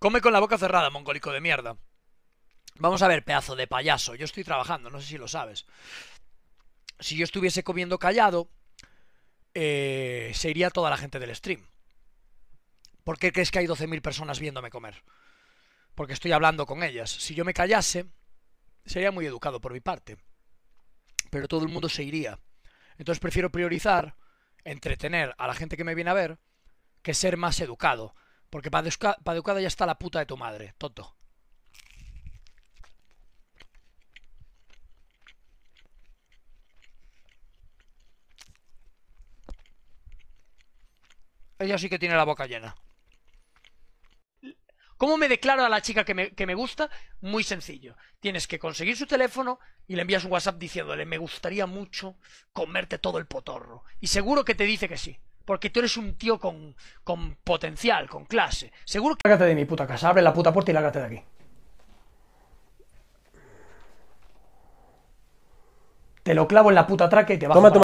Come con la boca cerrada, mongolico de mierda. Vamos a ver, pedazo de payaso. Yo estoy trabajando, no sé si lo sabes. Si yo estuviese comiendo callado, eh, se iría toda la gente del stream. ¿Por qué crees que hay 12.000 personas viéndome comer? Porque estoy hablando con ellas. Si yo me callase, sería muy educado por mi parte. Pero todo el mundo se iría. Entonces prefiero priorizar entretener a la gente que me viene a ver que ser más educado. Porque para ya está la puta de tu madre, Toto Ella sí que tiene la boca llena. ¿Cómo me declaro a la chica que me, que me, gusta? Muy sencillo. Tienes que conseguir su teléfono y le envías un WhatsApp diciéndole, me gustaría mucho comerte todo el potorro. Y seguro que te dice que sí porque tú eres un tío con, potencial, con clase. Seguro que... Lárgate de mi puta casa, abre la puta puerta y lárgate de aquí. Te lo clavo en la puta traque y te vas a...